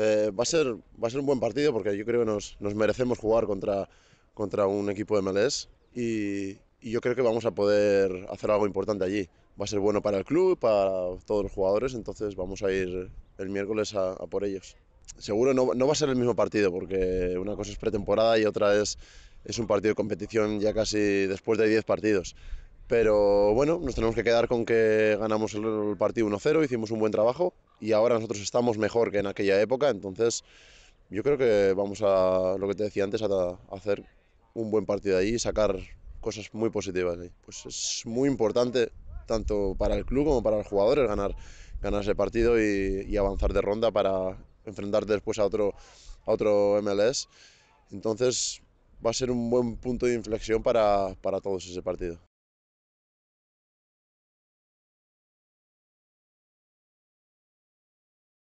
Eh, va, a ser, va a ser un buen partido porque yo creo que nos, merecemos jugar contra, contra un equipo de MLS y, yo creo que vamos a poder hacer algo importante allí. Va a ser bueno para el club, para todos los jugadores, entonces vamos a ir el miércoles a, por ellos. Seguro no, no va a ser el mismo partido porque una cosa es pretemporada y otra es es un partido de competición ya casi después de 10 partidos. Pero bueno, nos tenemos que quedar con que ganamos el partido 1-0, hicimos un buen trabajo y ahora nosotros estamos mejor que en aquella época. Entonces, yo creo que vamos a, lo que te decía antes, a, hacer un buen partido ahí y sacar cosas muy positivas. Pues es muy importante, tanto para el club como para los jugadores, ganar, ganar ese partido y, avanzar de ronda para enfrentarte después a otro, a otro MLS. Entonces, va a ser un buen punto de inflexión para todos ese partido.